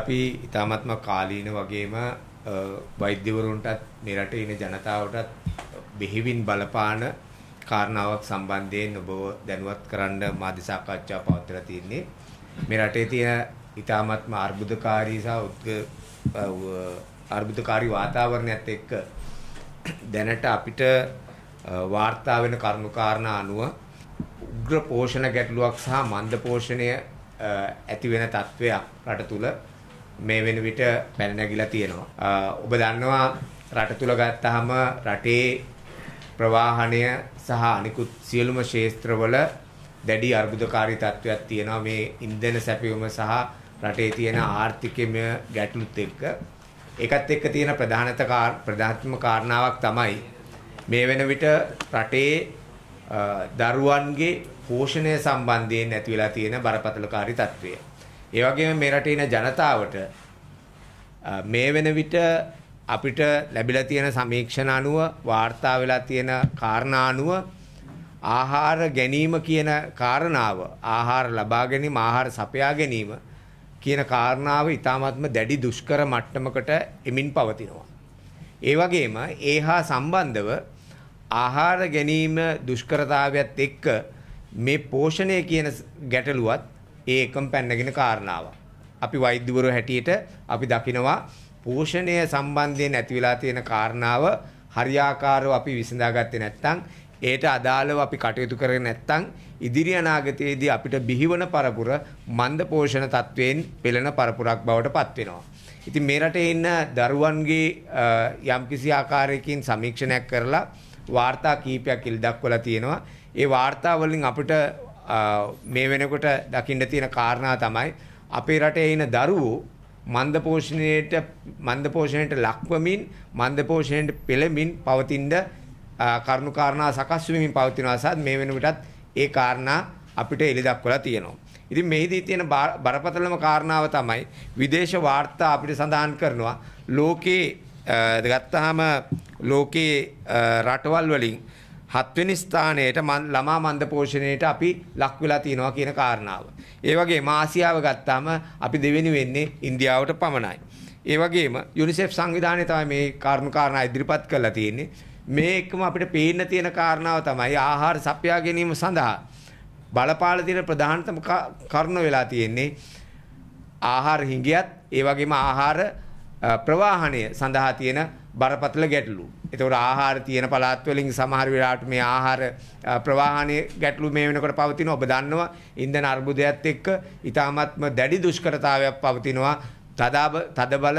අපි ඊ타මත්ම කාලීන වගේම වෛද්‍යවරුන්ටත් මේ රටේ ඉන ජනතාවටත් බෙහෙවින් බලපාන කාරණාවක් සම්බන්ධයෙන් ඔබව දැනුවත් කරන්න මාධ්‍ය සාකච්ඡාව පවත්වලා තියෙන්නේ. මේ රටේ තියෙන ඊ타මත්ම අර්බුදකාරී සහ උද්ග අර්බුදකාරී වාතාවරණයත් එක්ක දැනට අපිට වාර්තා වෙන කරුණු කාරණා අනුව උග්‍ර පෝෂණ ගැටලුවක් සහ මන්ද පෝෂණය ඇති වෙන තත්ත්වයක් රට තුල මේ වෙන විට පැන නැගිලා තියෙනවා. ඔබ දන්නවා රට තුල ගත්තාම රටේ ප්‍රවාහණය සහ අනිකුත් සියලුම ක්ෂේත්‍රවල දැඩි අර්බුදකාරී තත්ත්වයක් තියෙනවා මේ ඉන්ධන සැපයුම සහ රටේ තියෙන ආර්ථිකමය ගැටලුත් එක්ක. ඒකත් එක්ක තියෙන ප්‍රධානත ප්‍රධානම කාරණාවක් තමයි මේ වෙන විට රටේ දරුවන්ගේ පෝෂණය සම්බන්ධයෙන් ඇති වෙලා තියෙන බරපතලකාරී තත්ත්වය. ඒ වගේම මේ රටේ ඉන ජනතාවට මේ වෙන විට අපිට ලැබිලා තියෙන සමීක්ෂණ අනුව වාර්තා වෙලා තියෙන කාරණා අනුව ආහාර ගැනීම කියන කාරණාව ආහාර ලබා ගැනීම ආහාර සපයා ගැනීම කියන කාරණාව ඊ타මාත්ම දැඩි දුෂ්කර මට්ටමකට එමින් පවතිනවා. ඒ වගේම ඒහා සම්බන්ධව ආහාර ගැනීම දුෂ්කරතාවයත් එක්ක මේ පෝෂණය කියන ගැටලුවත් ඒ එකම පැන්නගෙන කාරණාව. අපි වෛද්‍යවරු හැටියට අපි දකිනවා පෝෂණය සම්බන්ධයෙන් ඇති වෙලා තියෙන කාරණාව හරියාකාරව අපි විසඳාගත්තේ නැත්නම් ඒට අදාළව අපි කටයුතු කරේ නැත්නම් ඉදිරි අනාගතයේදී අපිට බිහිවන පරපුර මන්ද පෝෂණ තත්වයෙන් පෙළෙන පරපුරක් බවට පත් වෙනවා. ඉතින් මේ රටේ ඉන්න දරුවන්ගේ යම්කිසි ආකාරයකින් සමීක්ෂණයක් කරලා වාර්තා කීපයක් ඉල් දක්වලා තියෙනවා. ඒ වාර්තා වලින් අපිට මේ වෙනකොට දකින්න තියෙන කාරණා තමයි අපේ රටේ ඉන දරුවෝ මන්දපෝෂණයට මන්දපෝෂණයට ලක්වමින් මන්දපෝෂණයට පෙළමින් පවතින කරුණු කාරණා සකස් වෙමින් පවතිනවා සත් මේ වෙනකොටත් ඒ කාරණා අපිට එලි දක්වලා තියෙනවා. ඉතින් මෙහිදී තියෙන බරපතලම කාරණාව තමයි විදේශ වාර්තා අපිට සඳහන් කරනවා ලෝකේ ගත්තාම ලෝකේ රටවල් වලින් හත්වෙනි ස්ථානයට ළමා මන්ද පෝෂණයට අපි ලක් වෙලා තියෙනවා කියන කාරණාව. ඒ වගේම ආසියාව ගත්තාම අපි දෙවෙනි වෙන්නේ ඉන්දියාවට පමණයි. ඒ වගේම යුනිසෙෆ් සංවිධානය තමයි මේ කාරණා කාරණා ඉදිරිපත් කරලා තියෙන්නේ. මේ එකම අපිට පේන්න තියෙන කාරණාව තමයි ආහාර සපයා ගැනීම සඳහා බලපාලා තියෙන ප්‍රධානතම කරුණ වෙලා තියෙන්නේ ආහාර හිඟියත් ඒ වගේම ආහාර ප්‍රවාහණය සඳහා තියෙන බරපතල ගැටලු. එතකොට ආහාර තියෙන පළාත් වලින් සමහර වෙලාවට මේ ආහාර ප්‍රවාහනයේ ගැටලු මේ වෙනකොට පවතිනවා. ඔබ දන්නවා ඉන්ධන අර්බුදයත් එක්ක ඊටාත්ම දැඩි දුෂ්කරතාවයක් පවතිනවා. තදාබ තදබල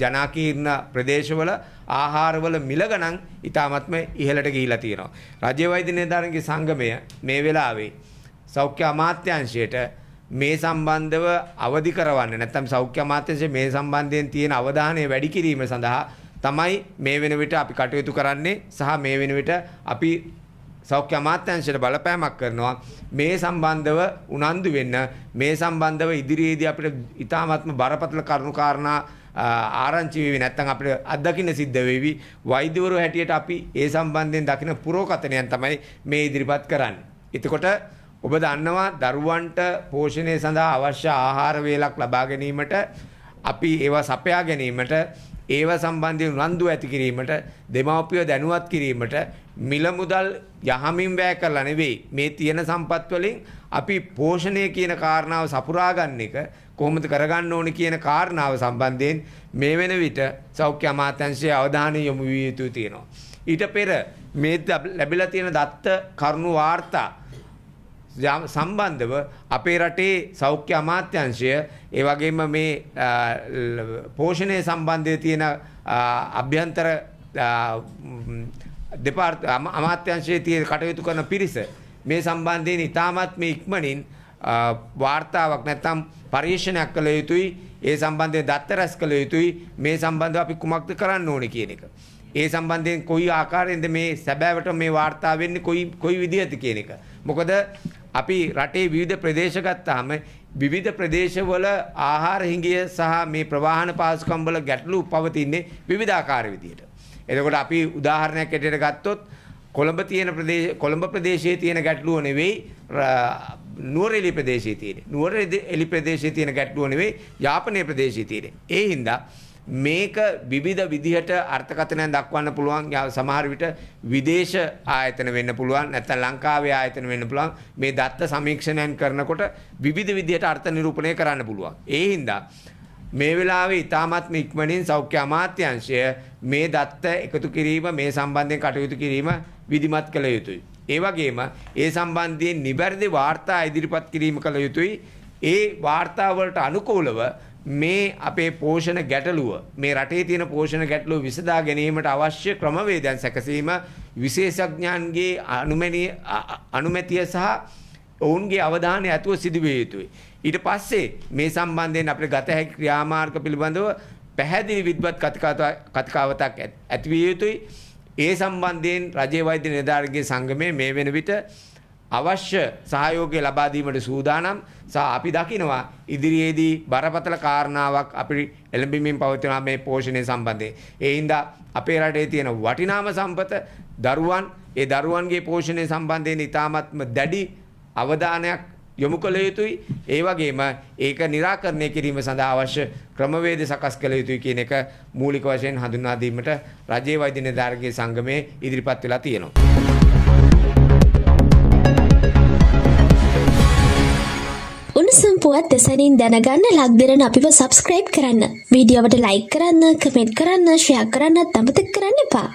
ජනාකීර්ණ ප්‍රදේශවල ආහාරවල මිල ගණන් ඊටාත්ම ඉහළට ගිහිලා තියෙනවා. රජ්‍ය වෛද්‍ය නිලධාරීන්ගේ සංගමය මේ වෙලාවේ සෞඛ්‍ය අමාත්‍යාංශයට මේ සම්බන්ධව අවදි කරවන්න නැත්නම් සෞඛ්‍ය අමාත්‍යාංශයේ මේ සම්බන්ධයෙන් තියෙන අවධානය වැඩි කිරීම සඳහා තමයි මේ වෙන විට අපි කටයුතු කරන්නේ සහ මේ වෙන විට අපි සෞඛ්‍ය අමාත්‍යංශයට බලපෑමක් කරනවා මේ සම්බන්ධව උනන්දු වෙන්න මේ සම්බන්ධව ඉදිරියේදී අපිට ඉතාමත්ම බරපතල කරුණු කාරණා ආරංචි වෙවි නැත්නම් අපිට අත්දකින්න සිද්ධ වෙවි වෛද්‍යවරු හැටියට අපි ඒ සම්බන්ධයෙන් දකින පුරෝකතනයන් තමයි මේ ඉදිරිපත් කරන්නේ. එතකොට ඔබ දන්නවා දරුවන්ට පෝෂණය සඳහා අවශ්‍ය ආහාර වේලක් ලබා ගැනීමට අපි ඒවා සපයා ගැනීමට ඒව සම්බන්ධයෙන් උනන්දු ඇති කිරීමට දෙමාපිය දැනුවත් කිරීමට මිල මුදල් යහමින් වැය කරලා නෙවෙයි මේ තියෙන සම්පත් වලින් අපි පෝෂණය කියන කාරණාව සපුරා ගන්න එක කොහොමද කරගන්න ඕනේ කියන කාරණාව සම්බන්ධයෙන් මේ වෙන විට සෞඛ්‍ය අමාත්‍යාංශයේ අවධානය යොමු විය යුතු තියෙනවා. ඊට පෙර මේ ලැබිලා තියෙන දත්ත කරුණු වාර්තා සම්බන්ධව අපේ රටේ සෞඛ්‍ය අමාත්‍යංශය ඒ වගේම මේ පෝෂණය සම්බන්ධය තියෙන අභ්‍යන්තර දෙපාර්ත අමාත්‍යංශයේ තියෙන කටයුතු කරන පිරිස මේ සම්බන්ධයෙන් ඉතාමත් මේ ඉක්මනින් වාර්තාවක් නැත්නම් පරීක්ෂණයක් කළ යුතුයි ඒ සම්බන්ධයෙන් දත්ත රැස් කළ යුතුයි මේ සම්බන්ධව අපි කුමක්ද කරන්න ඕනේ කියන එක. ඒ සම්බන්ධයෙන් කොයි ආකාරයෙන්ද මේ සැබෑවට මේ වාර්තා වෙන්නේ කොයි කොයි විදිහට කියන එක. මොකද අපි රටේ විවිධ ප්‍රදේශ ගත්තාම විවිධ ප්‍රදේශවල ආහාර හිඟිය සහ මේ ප්‍රවාහන පාසුකම් වල ගැටලු පවතින්නේ විවිධාකාර විදියට. එතකොට අපි උදාහරණයක් ඇටියට ගත්තොත් කොළඹ තියෙන ප්‍රදේශ කොළඹ ප්‍රදේශයේ තියෙන ගැටලුව නෙවෙයි නුවරඑළි ප්‍රදේශයේ තියෙන. නුවරඑළි ප්‍රදේශයේ තියෙන ගැටලුව නෙවෙයි යාපනයේ ප්‍රදේශයේ තියෙන. ඒ හින්දා මේක විවිධ විදිහට අර්ථකථනයක් දක්වන්න පුළුවන් සමහර විට විදේශ ආයතන වෙන්න පුළුවන් නැත්නම් ලංකාවේ ආයතන වෙන්න පුළුවන් මේ දත්ත සමීක්ෂණයන් කරනකොට විවිධ විදිහට අර්ථ නිරූපණය කරන්න පුළුවන් ඒ හින්දා මේ වෙලාවේ ඉතාමත්ම ඉක්මනින් සෞඛ්‍ය අමාත්‍යංශය මේ දත්ත එකතු කිරීම මේ සම්බන්ධයෙන් කටයුතු කිරීම විධිමත් කළ යුතුයි ඒ වගේම ඒ සම්බන්ධයෙන් නිවැරදි වාර්තා ඉදිරිපත් කිරීම කළ යුතුයි ඒ වාර්තාවලට අනුකූලව මේ අපේ පෝෂණ ගැටලුව මේ රටේ තියෙන පෝෂණ ගැටලුව විසඳා ගැනීමට අවශ්‍ය ක්‍රමවේදයන් සැකසීම විශේෂඥයන්ගේ අනුමැනිය අනුමැතිය සහ ඔවුන්ගේ අවධානය ඇතුව සිදුවිය යුතුයි. ඊට පස්සේ මේ සම්බන්ධයෙන් අපිට ගත හැකි ක්‍රියාමාර්ග පිළිබඳව පැහැදිලි විද්වත් කතිකාවතක් ඇතිවිය යුතුයි. ඒ සම්බන්ධයෙන් රජයේ වෛද්‍ය නිලධාරීන්ගේ සංගමය මේ වෙන විට අවශ්‍ය සහයෝගය ලබා දීමට සූදානම් සහ අපි දකිනවා ඉදිරියේදී බරපතල කාරණාවක් අපි එළඹෙමින් පවතිනවා මේ පෝෂණය සම්බන්ධයෙන්. ඒ හින්දා අපේ රටේ තියෙන වටිනාම සම්පත දරුවන් ඒ දරුවන්ගේ පෝෂණය සම්බන්ධයෙන් ඉතාමත්ම දැඩි අවධානයක් යොමු කළ යුතුයි ඒ වගේම ඒක निराකරණය කිරීම සඳහා අවශ්‍ය ක්‍රමවේද සකස් කළ යුතුයි කියන එක මූලික වශයෙන් හඳුන්වා දීමට රජයේ වෛද්‍ය නිලධාරිගේ සංගමයේ ඉදිරිපත් වෙලා තියෙනවා. ඔවත් එසැනින් දැනගන්න ලක්දරන අපිව සබස්ක්‍රයිබ් කරන්න. වීඩියෝවට ලයි කරන්න කමෙන්ට් කරන්න ශයක් කරන්නත් අමතක් කරන්න එපා.